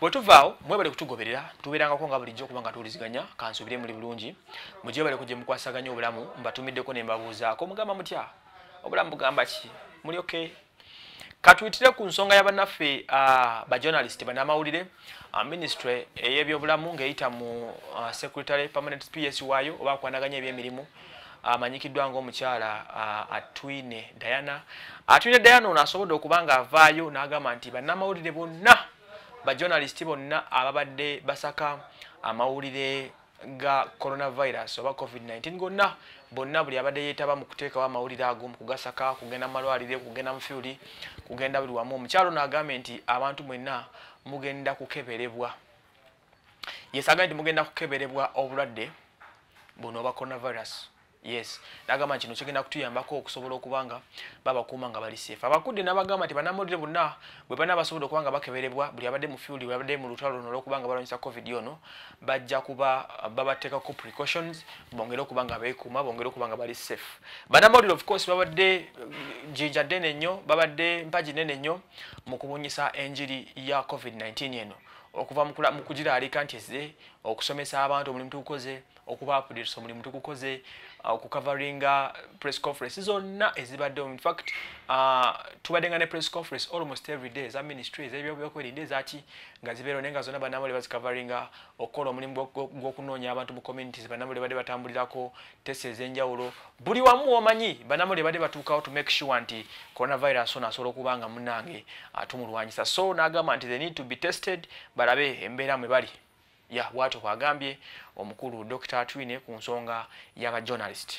bwetuvaawo mwebale kutugoberera tubeerangako nga bulijjo okuba nga tuwuliziganya kansuubire muli bulungi mujebale kuje mukwasaganya obulamu mbatumiddeko nembabuuzaako mugamba mutya obulamu bugamba ki muli oke katuyitire ku nsonga yabannaffe uh, ah, bajournalist banamawulire uh, ah, ministry ey'ebyobulamu ngaeyita mu uh, secretary permanent ps wayo oba akwanaganya ebyemirimu amanyikiddwa ngaomukyala atwine diana atwine diana ono asobodde okuba ng'avaayo n'agamba nti bannamawulire bonna bajournalisti bonna ababadde basaka amawulire ga coronavirus oba covid-19 gonna bonna buli abadde yeetaba mu kuteekawo amawulire ago mu kugasaka kugenda mu malwaliro kugenda mu fyuli kugenda buli wamu omukyalo n'agambe nti abantu mwenna mugenda kukeberebwa yesaga nti mugenda kukeberebwa obulwadde buno obwa coronavirus yes nagamba kino kigenda kutuyambako okusobola okubanga babakuuma nga bali seefe abakudde nabagamba nti banamulire bonna bwe bana basobola okubanga bakeberebwa buli abadde mu fiuld abadde mu lutalo lono olwokubanga balwanyisa covid ono bajja kuba babateekako precautions bongere okubanga beekuuma bongere okubanga bali seefe banamulire of course babadde jinja eh, ddene nnyo babadde mpaji nene nnyo mu kubunyisa enjiri ya covid-19 eno okuva mu kugiraalika nti ezze okusomesa abantu omulimu tugukoze okuba apudirisa omulimu tugukoze okukavalinga uh, uh, press conference zonna ezibadde in fact uh, tubaddenga ne press conference almost every day za ministry ezebyobyokwerinda ezaki nga zibeerone nga zonna banamule bazikavalinga uh, okukola omulimu gw'okunoonya abantu mu communities banamule badde batambulirako tesi ez'enjawulo buli wamu womanyi banamule badde batuukawo to make sure nti coronavirus ono asobola okuba nga munange atumulwanyisa so n'agamba nti they need to be tested balabe embeera mwe bali ya bwato kwagambye omukulu dr twine ku nsonga y'abajournalist